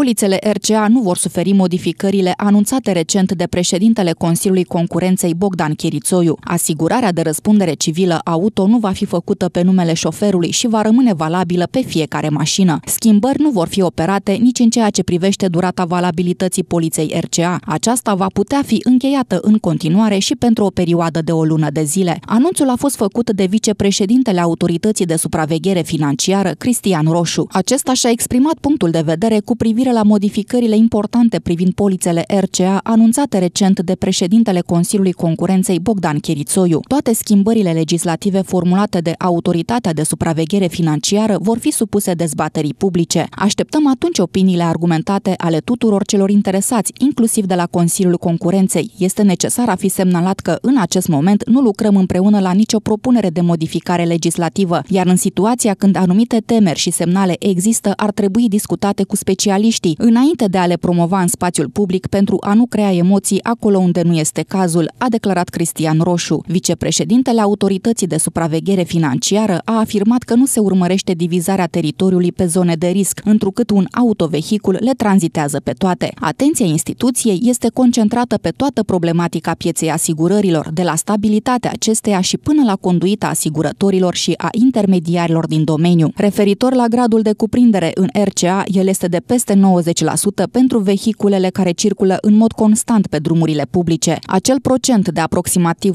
Polițele RCA nu vor suferi modificările anunțate recent de președintele Consiliului Concurenței Bogdan Chirițoiu. Asigurarea de răspundere civilă auto nu va fi făcută pe numele șoferului și va rămâne valabilă pe fiecare mașină. Schimbări nu vor fi operate nici în ceea ce privește durata valabilității poliței RCA. Aceasta va putea fi încheiată în continuare și pentru o perioadă de o lună de zile. Anunțul a fost făcut de vicepreședintele Autorității de Supraveghere Financiară, Cristian Roșu. Acesta și-a exprimat punctul de vedere cu privire privire la modificările importante privind polițele RCA anunțate recent de președintele Consiliului Concurenței Bogdan Chirițoiu. Toate schimbările legislative formulate de Autoritatea de Supraveghere Financiară vor fi supuse dezbaterii publice. Așteptăm atunci opiniile argumentate ale tuturor celor interesați, inclusiv de la Consiliul Concurenței. Este necesar a fi semnalat că în acest moment nu lucrăm împreună la nicio propunere de modificare legislativă, iar în situația când anumite temeri și semnale există, ar trebui discutate cu specialiști profesioniștii, înainte de a le promova în spațiul public pentru a nu crea emoții acolo unde nu este cazul, a declarat Cristian Roșu. Vicepreședintele Autorității de Supraveghere Financiară a afirmat că nu se urmărește divizarea teritoriului pe zone de risc, întrucât un autovehicul le tranzitează pe toate. Atenția instituției este concentrată pe toată problematica pieței asigurărilor, de la stabilitatea acesteia și până la conduita asigurătorilor și a intermediarilor din domeniu. Referitor la gradul de cuprindere în RCA, el este de peste 90 pentru vehiculele care circulă în mod constant pe drumurile publice. Acel procent de aproximativ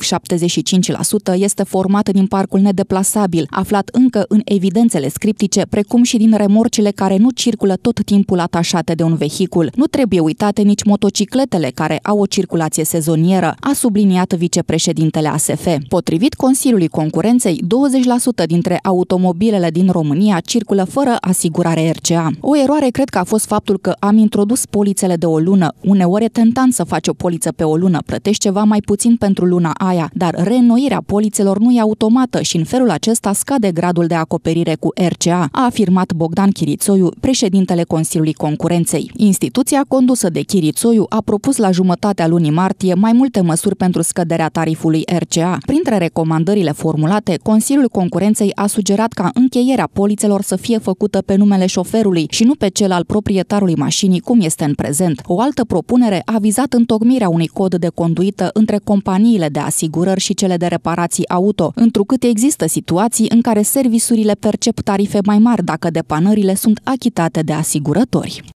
75% este format din parcul nedeplasabil, aflat încă în evidențele scriptice, precum și din remorcile care nu circulă tot timpul atașate de un vehicul. Nu trebuie uitate nici motocicletele care au o circulație sezonieră, a subliniat vicepreședintele ASF. Potrivit Consiliului Concurenței, 20% dintre automobilele din România circulă fără asigurare RCA. O eroare cred că a fost faptul faptul că am introdus polițele de o lună. Uneori e tentant să faci o poliță pe o lună, plătești ceva mai puțin pentru luna aia, dar reînnoirea polițelor nu e automată și în felul acesta scade gradul de acoperire cu RCA, a afirmat Bogdan Chirițoiu, președintele Consiliului Concurenței. Instituția condusă de Chirițoiu a propus la jumătatea lunii martie mai multe măsuri pentru scăderea tarifului RCA. Printre recomandările formulate, Consiliul Concurenței a sugerat ca încheierea polițelor să fie făcută pe numele șoferului și nu pe cel al proprii proprietarului mașinii, cum este în prezent. O altă propunere a vizat întocmirea unui cod de conduită între companiile de asigurări și cele de reparații auto, întrucât există situații în care servisurile percep tarife mai mari dacă depanările sunt achitate de asigurători.